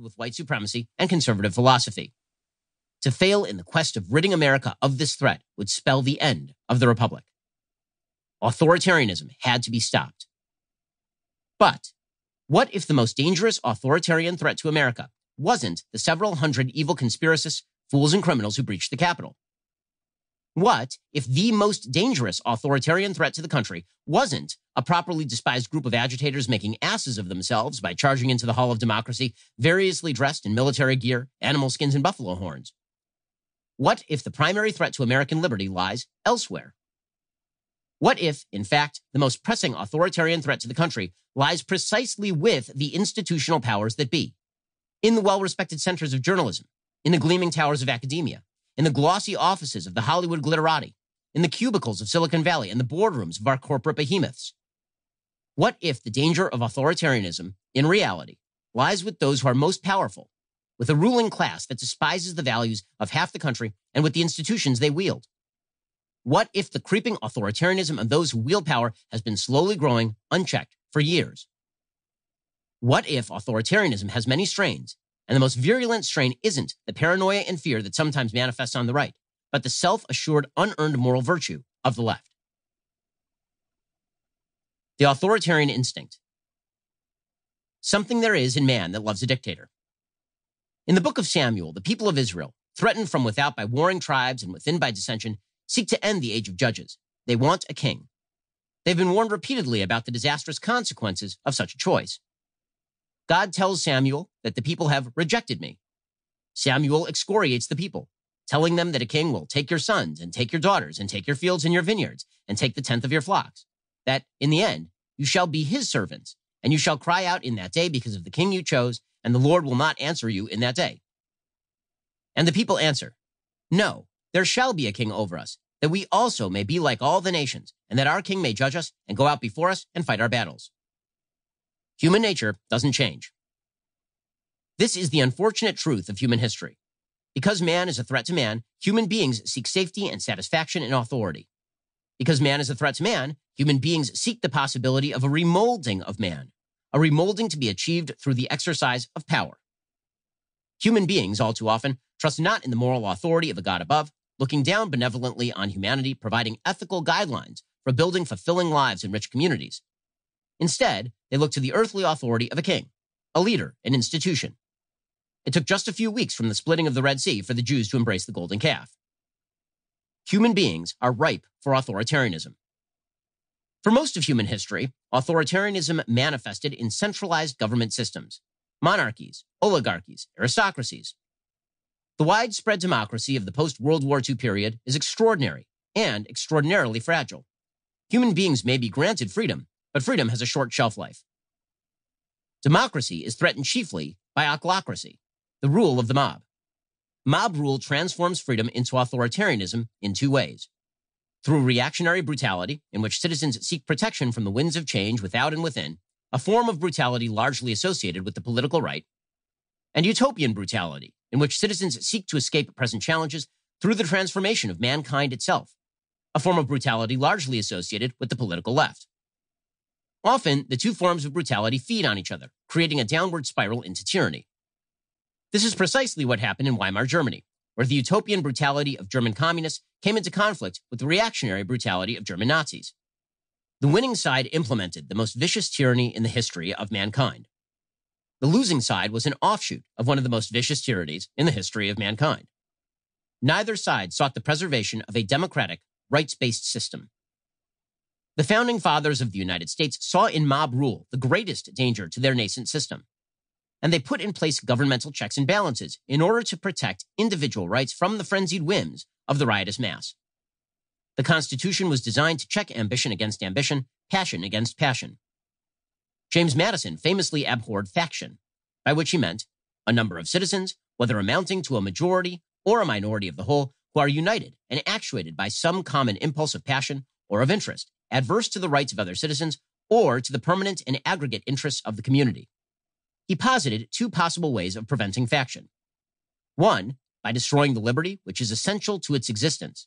with white supremacy and conservative philosophy. To fail in the quest of ridding America of this threat would spell the end of the Republic. Authoritarianism had to be stopped. But what if the most dangerous authoritarian threat to America wasn't the several hundred evil conspiracists, fools, and criminals who breached the Capitol? What if the most dangerous authoritarian threat to the country wasn't a properly despised group of agitators making asses of themselves by charging into the hall of democracy, variously dressed in military gear, animal skins, and buffalo horns? What if the primary threat to American liberty lies elsewhere? What if, in fact, the most pressing authoritarian threat to the country lies precisely with the institutional powers that be? In the well respected centers of journalism, in the gleaming towers of academia, in the glossy offices of the Hollywood glitterati, in the cubicles of Silicon Valley, and the boardrooms of our corporate behemoths, what if the danger of authoritarianism, in reality, lies with those who are most powerful, with a ruling class that despises the values of half the country and with the institutions they wield? What if the creeping authoritarianism of those who wield power has been slowly growing, unchecked, for years? What if authoritarianism has many strains, and the most virulent strain isn't the paranoia and fear that sometimes manifests on the right, but the self assured, unearned moral virtue of the left? the authoritarian instinct. Something there is in man that loves a dictator. In the book of Samuel, the people of Israel, threatened from without by warring tribes and within by dissension, seek to end the age of judges. They want a king. They've been warned repeatedly about the disastrous consequences of such a choice. God tells Samuel that the people have rejected me. Samuel excoriates the people, telling them that a king will take your sons and take your daughters and take your fields and your vineyards and take the tenth of your flocks, that in the end, you shall be his servants, and you shall cry out in that day because of the king you chose, and the Lord will not answer you in that day. And the people answer, No, there shall be a king over us, that we also may be like all the nations, and that our king may judge us and go out before us and fight our battles. Human nature doesn't change. This is the unfortunate truth of human history. Because man is a threat to man, human beings seek safety and satisfaction in authority. Because man is a threat to man, human beings seek the possibility of a remolding of man, a remolding to be achieved through the exercise of power. Human beings, all too often, trust not in the moral authority of a God above, looking down benevolently on humanity, providing ethical guidelines for building fulfilling lives in rich communities. Instead, they look to the earthly authority of a king, a leader, an institution. It took just a few weeks from the splitting of the Red Sea for the Jews to embrace the golden calf human beings are ripe for authoritarianism. For most of human history, authoritarianism manifested in centralized government systems, monarchies, oligarchies, aristocracies. The widespread democracy of the post World War II period is extraordinary and extraordinarily fragile. Human beings may be granted freedom, but freedom has a short shelf life. Democracy is threatened chiefly by ochlocracy, the rule of the mob. Mob rule transforms freedom into authoritarianism in two ways. Through reactionary brutality, in which citizens seek protection from the winds of change without and within, a form of brutality largely associated with the political right, and utopian brutality, in which citizens seek to escape present challenges through the transformation of mankind itself, a form of brutality largely associated with the political left. Often, the two forms of brutality feed on each other, creating a downward spiral into tyranny. This is precisely what happened in Weimar Germany, where the utopian brutality of German communists came into conflict with the reactionary brutality of German Nazis. The winning side implemented the most vicious tyranny in the history of mankind. The losing side was an offshoot of one of the most vicious tyrannies in the history of mankind. Neither side sought the preservation of a democratic, rights based system. The founding fathers of the United States saw in mob rule the greatest danger to their nascent system and they put in place governmental checks and balances in order to protect individual rights from the frenzied whims of the riotous mass. The Constitution was designed to check ambition against ambition, passion against passion. James Madison famously abhorred faction, by which he meant a number of citizens, whether amounting to a majority or a minority of the whole, who are united and actuated by some common impulse of passion or of interest, adverse to the rights of other citizens or to the permanent and aggregate interests of the community he posited two possible ways of preventing faction. One, by destroying the liberty which is essential to its existence.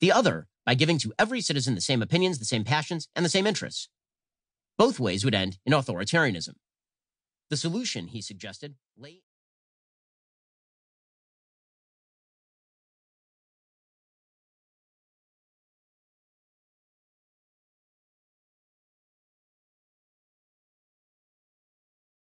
The other, by giving to every citizen the same opinions, the same passions, and the same interests. Both ways would end in authoritarianism. The solution, he suggested, lay